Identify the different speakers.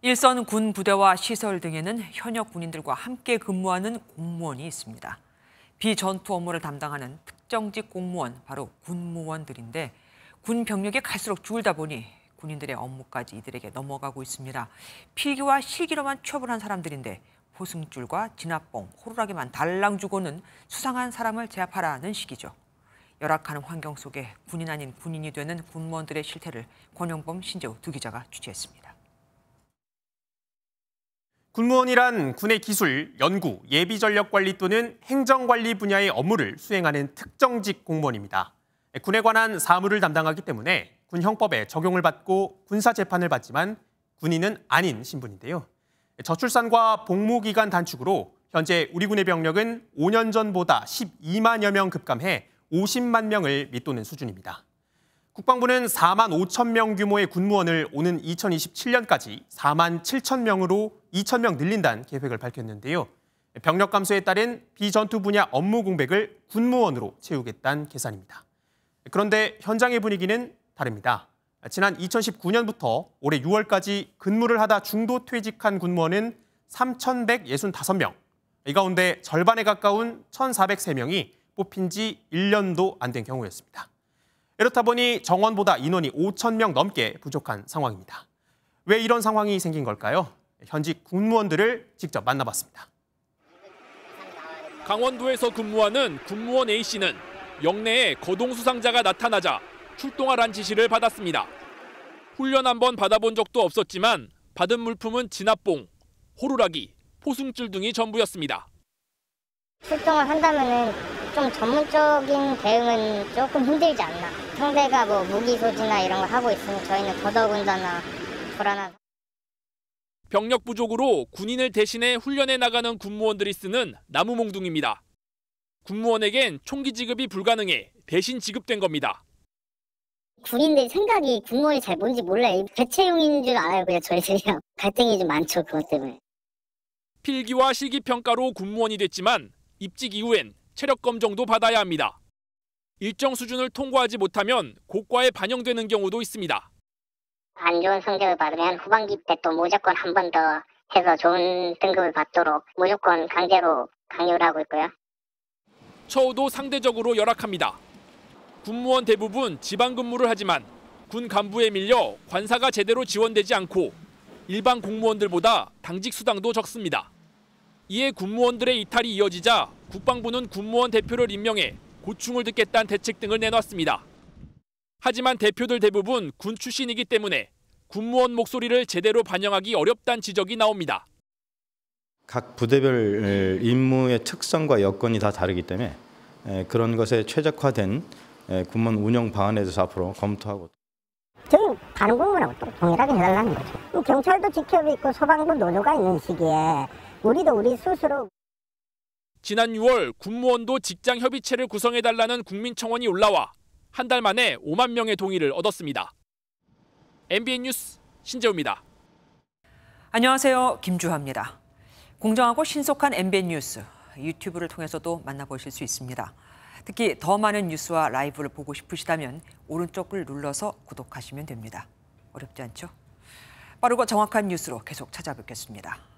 Speaker 1: 일선 군 부대와 시설 등에는 현역 군인들과 함께 근무하는 공무원이 있습니다. 비전투 업무를 담당하는 특정직 공무원, 바로 군무원들인데 군 병력이 갈수록 줄다 보니 군인들의 업무까지 이들에게 넘어가고 있습니다. 필기와 실기로만 취업한 사람들인데 보승줄과 진압봉, 호루라기만 달랑 주고는 수상한 사람을 제압하라는 식이죠. 열악한 환경 속에 군인 아닌 군인이 되는 군무원들의 실태를 권영범, 신재우 두 기자가 취재했습니다.
Speaker 2: 군무원이란 군의 기술, 연구, 예비전력 관리 또는 행정관리 분야의 업무를 수행하는 특정직 공무원입니다. 예, 군에 관한 사무를 담당하기 때문에 군 형법에 적용을 받고 군사 재판을 받지만 군인은 아닌 신분인데요. 예, 저출산과 복무기간 단축으로 현재 우리 군의 병력은 5년 전보다 12만여 명 급감해 50만 명을 밑도는 수준입니다. 국방부는 4만 5천 명 규모의 군무원을 오는 2027년까지 4만 7천 명으로 2천 명 늘린다는 계획을 밝혔는데요. 병력 감소에 따른 비전투 분야 업무 공백을 군무원으로 채우겠다는 계산입니다. 그런데 현장의 분위기는 다릅니다. 지난 2019년부터 올해 6월까지 근무를 하다 중도 퇴직한 군무원은 3,165명, 이 가운데 절반에 가까운 1,403명이 뽑힌 지 1년도 안 된 경우였습니다. 이렇다 보니 정원보다 인원이 5천 명 넘게 부족한 상황입니다. 왜 이런 상황이 생긴 걸까요? 현직 군무원들을 직접 만나봤습니다.
Speaker 3: 강원도에서 근무하는 군무원 A씨는 영내에 거동 수상자가 나타나자 출동하란 지시를 받았습니다. 훈련 한번 받아본 적도 없었지만 받은 물품은 진압봉, 호루라기, 포승줄 등이 전부였습니다. 출동을 한다면 좀 전문적인 대응은 조금 힘들지 않나. 상대가 뭐 무기 소지나 이런 걸 하고 있으면 저희는 더더군다나 불안한. 병력 부족으로 군인을 대신해 훈련에 나가는 군무원들이 쓰는 나무몽둥입니다. 군무원에겐 총기 지급이 불가능해 대신 지급된 겁니다.
Speaker 2: 군인들 생각이 군무원이 잘 뭔지 몰라요. 대체용인 줄 알아요. 그냥 저희들이 갈등이 좀 많죠. 그것 때문에.
Speaker 3: 필기와 실기 평가로 군무원이 됐지만 입직 이후엔 체력 검정도 받아야 합니다. 일정 수준을 통과하지 못하면 고과에 반영되는 경우도 있습니다. 안 좋은 성적을 받으면 후반기 때 또 무조건 한 번 더 해서 좋은 등급을 받도록 무조건 강제로 강요를 하고 있고요. 처우도 상대적으로 열악합니다. 군무원 대부분 지방 근무를 하지만 군 간부에 밀려 관사가 제대로 지원되지 않고 일반 공무원들보다 당직 수당도 적습니다. 이에 군무원들의 이탈이 이어지자 국방부는 군무원 대표를 임명해 고충을 듣겠다는 대책 등을 내놨습니다. 하지만 대표들 대부분 군 출신이기 때문에 군무원 목소리를 제대로 반영하기 어렵다는 지적이 나옵니다.
Speaker 2: 각 부대별 임무의 특성과 여건이 다 다르기 때문에 그런 것에 최적화된 군무원 운영 방안에 대해서 앞으로 검토하고
Speaker 3: 저희 다른 공무원하고 동일하게 해달라는 거죠. 경찰도 직협이 있고 소방부 노조가 있는 시기에 우리도 우리 스스로 지난 6월 군무원도 직장 협의체를 구성해 달라는 국민청원이 올라와 한 달 만에 5만 명의 동의를 얻었습니다. MBN 뉴스 신재우입니다.
Speaker 1: 안녕하세요. 김주하입니다. 공정하고 신속한 MBN 뉴스 유튜브를 통해서도 만나보실 수 있습니다. 특히 더 많은 뉴스와 라이브를 보고 싶으시다면 오른쪽을 눌러서 구독하시면 됩니다. 어렵지 않죠? 빠르고 정확한 뉴스로 계속 찾아뵙겠습니다.